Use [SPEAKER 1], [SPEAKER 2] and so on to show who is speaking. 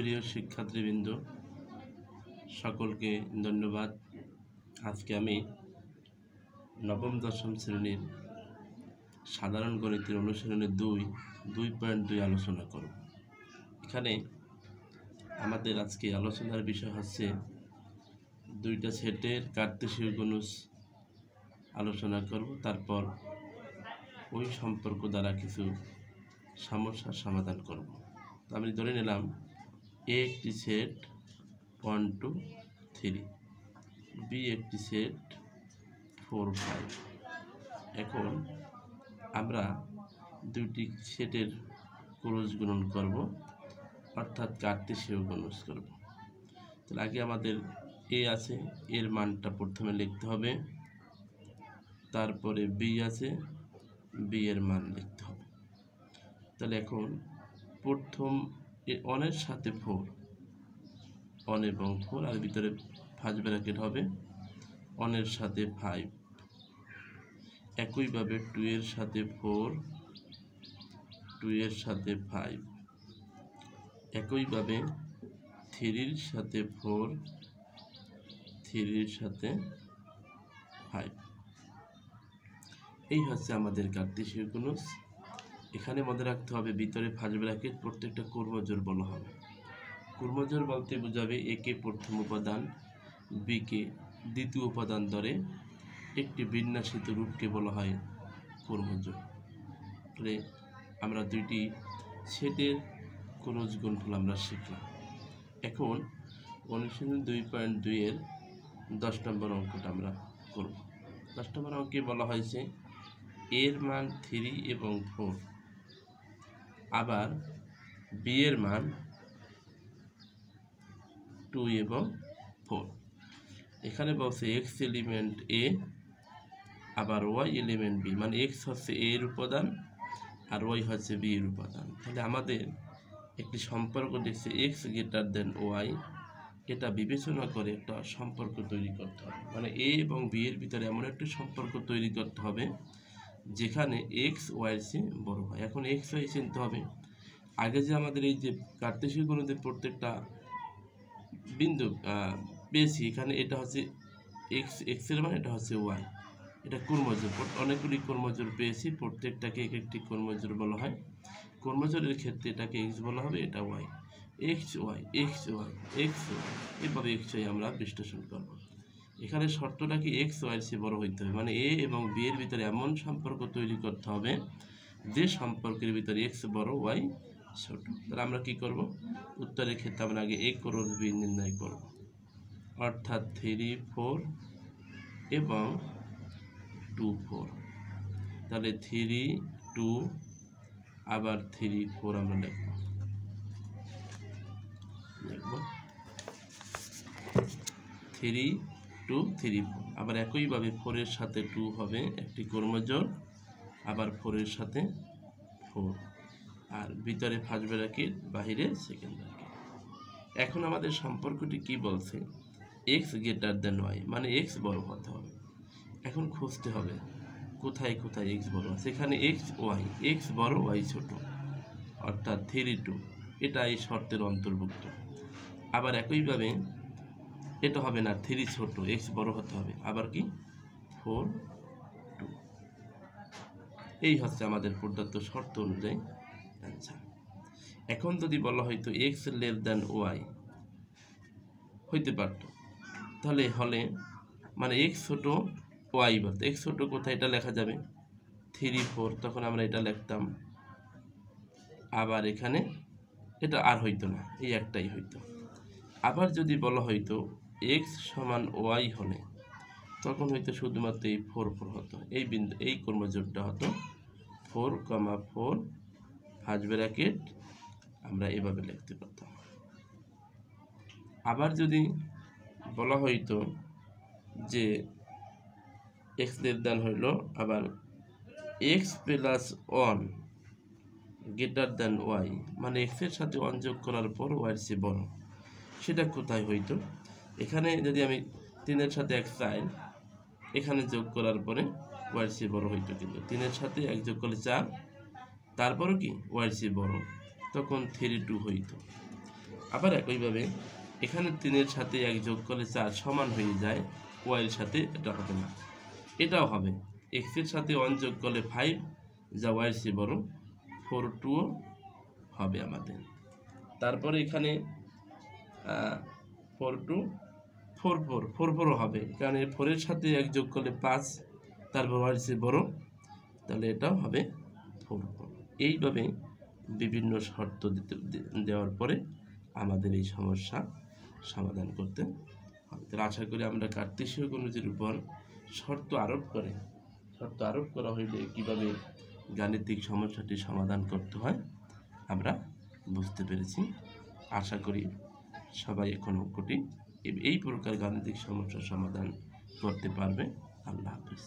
[SPEAKER 1] প্রিয় শিক্ষার্থীবৃন্দ সকলকে ধন্যবাদ আজকে আমি নবম দশম শ্রেণীর সাধারণ গণিতের অনুশীলনে দুই দুই পয়েন্ট দুই আলোচনা করব এখানে আমাদের আজকে আলোচনার বিষয় হচ্ছে দুইটা সেটের কার্তিক গণুস আলোচনা করব তারপর ওই সম্পর্ক দ্বারা কিছু সমস্যার সমাধান করব আমি ধরে নিলাম একটি set one two three B একটি সেট ফোর ফাইভ এখন আমরা দুটি সেটের ক্রোজ গ্রহণ করব অর্থাৎ সেও গণস করব তাহলে আগে আমাদের এ আছে এর মানটা প্রথমে লিখতে হবে তারপরে বি আছে বি এর মান লিখতে হবে তাহলে এখন প্রথম অনের সাথে ফোর অন এবং ফোর আর ভিতরে ফার্স্ট ব্র্যাকেট হবে অনের সাথে ফাইভ একইভাবে টু এর সাথে ফোর টু এর সাথে ফাইভ একইভাবে থ্রির সাথে ফোর থ্রির সাথে ফাইভ এই হচ্ছে আমাদের কার্তিক কোনো এখানে মনে রাখতে হবে ভিতরে ফাঁস ব্র্যাকেট প্রত্যেকটা কর্মজোর বলা হবে কর্মজোর বলতে বোঝাবে একে প্রথম উপাদান বিকে দ্বিতীয় উপাদান ধরে একটি বিন্যাসিত রূপকে বলা হয় কর্মজোর তাহলে আমরা দুইটি সেটের ক্রোজ গুণফল আমরা শিখলাম এখন অনুশীলন দুই পয়েন্ট দুইয়ের দশ নম্বর অঙ্কটা আমরা করব দশ নম্বর অঙ্কে বলা হয়েছে এর মান থ্রি এবং ফোর আবার বি এর মান টু এবং ফোর এখানে বলছে এক্স এলিমেন্ট এ আবার ওয়াই এলিমেন্ট বি মানে এক্স হচ্ছে এ এর উপাদান আর ওয়াই হচ্ছে বি এর উপাদান তাহলে আমাদের একটি সম্পর্ক দেখছে এক্স গ্রেটার দেন ওয়াই এটা বিবেচনা করে একটা সম্পর্ক তৈরি করতে হবে মানে এ এবং বি এর ভিতরে এমন একটি সম্পর্ক তৈরি করতে হবে যেখানে এক্স ওয়াইয়ের চেয়ে বড়ো হয় এখন এক্স ওয়াই চিনতে হবে আগে যে আমাদের এই যে কার্তেশীয় গণিতের প্রত্যেকটা বিন্দু পেয়েছি এখানে এটা হচ্ছে এক্স এক্সের মানে এটা হচ্ছে ওয়াই এটা কর্মজোর অনেকগুলি কর্মজোর পেয়েছি প্রত্যেকটাকে এক একটি কর্মজোর বলা হয় কর্মজোরের ক্ষেত্রে এটাকে এক্স বলা হবে এটা y x y x y x y এভাবে এক্স ওয়াই আমরা বিশ্লেষণ করবো এখানে শর্তটা কি এক্স ওয়াই সি বড় হইতে হবে মানে এ এবং বি এর ভিতরে এমন সম্পর্ক তৈরি করতে হবে যে সম্পর্কের ভিতরে এক্স বড় ওয়াই ছোট তাহলে আমরা কি করব উত্তরের ক্ষেত্রে আমরা আগে এ ক্রস বি নির্ণয় করব অর্থাৎ থ্রি ফোর এবং টু ফোর তাহলে থ্রি টু আবার থ্রি ফোর আমরা লিখব লিখব থ্রি টু থ্রি ফোর আবার একইভাবে ফোরের সাথে টু হবে একটি কর্মজোর আবার ফোরের সাথে ফোর আর ভিতরে ফার্স্ট ব্র্যাকেট বাহিরে সেকেন্ড ব্র্যাকেট এখন আমাদের সম্পর্কটি কি বলছে এক্স গ্রেটার দ্যান ওয়াই মানে এক্স বড় হতে হবে এখন খুঁজতে হবে কোথায় কোথায় এক্স বড় আছে এখানে এক্স ওয়াই এক্স বড় ওয়াই ছোট অর্থাৎ থ্রি টু এটা এই শর্তের অন্তর্ভুক্ত আবার একইভাবে এটা হবে না থ্রি ছোট এক্স বড় হতে হবে আবার কি ফোর টু এই হচ্ছে আমাদের প্রদত্ত শর্ত অনুযায়ী অ্যান্সার এখন যদি বলা হয়তো এক্স লেস দ্যান ওয়াই হইতে পারত তাহলে হলে মানে এক্স ছোট ওয়াই বলতো এক্স ছোট কোথায় এটা লেখা যাবে থ্রি ফোর তখন আমরা এটা লিখতাম আবার এখানে এটা আর হইতো না এই একটাই হইতো আবার যদি বলা হয়তো এক্স সমান ওয়াই হলে তখন হয়তো শুধুমাত্র এই ফোর ফোর হতো এই বিন্দু এই কর্মযোগটা হতো four comma four first bracket আমরা এভাবে লিখতে পারতাম আবার যদি বলা হইতো যে এক্স নির্ধারণ হইল আবার x plus one greater than y মানে এক্সের সাথে ওয়ান যোগ করার পর ওয়াই সে বড় সেটা কোথায় হইতো এখানে যদি আমি তিনের সাথে এক চাই এখানে যোগ করার পরে ওয়াইয়ের সি বড় হইতো কিন্তু তিনের সাথে এক যোগ করলে চার তারপরও কি ওয়াইয়ের সি বড় তখন থ্রি টু হইতো আবার একইভাবে এখানে তিনের সাথে এক যোগ করলে চার সমান হয়ে যায় ওয়াইয়ের সাথে এটা হবে না এটাও হবে এক্সের সাথে ওয়ান যোগ করলে ফাইভ যা ওয়াইয়ের সি বড় ফোর টুও হবে আমাদের তারপরে এখানে four two four four four ফোরও হবে কারণ এই ফোরের সাথে এক যোগ করলে পাঁচ তারপর আসছে বড় তাহলে এটাও হবে ফোর ফোর এইভাবে বিভিন্ন শর্ত দিতে দেওয়ার পরে আমাদের এই সমস্যা সমাধান করতে হবে তাহলে আশা করি আমরা কার্তেশীয় গণিতের উপর শর্ত আরোপ করে শর্ত আরোপ করা হইলে কীভাবে গাণিতিক সমস্যাটি সমাধান করতে হয় আমরা বুঝতে পেরেছি আশা করি সবাই এখনও কোটি এই প্রকার গাণিতিক সমস্যার সমাধান করতে পারবে আল্লাহ হাফিজ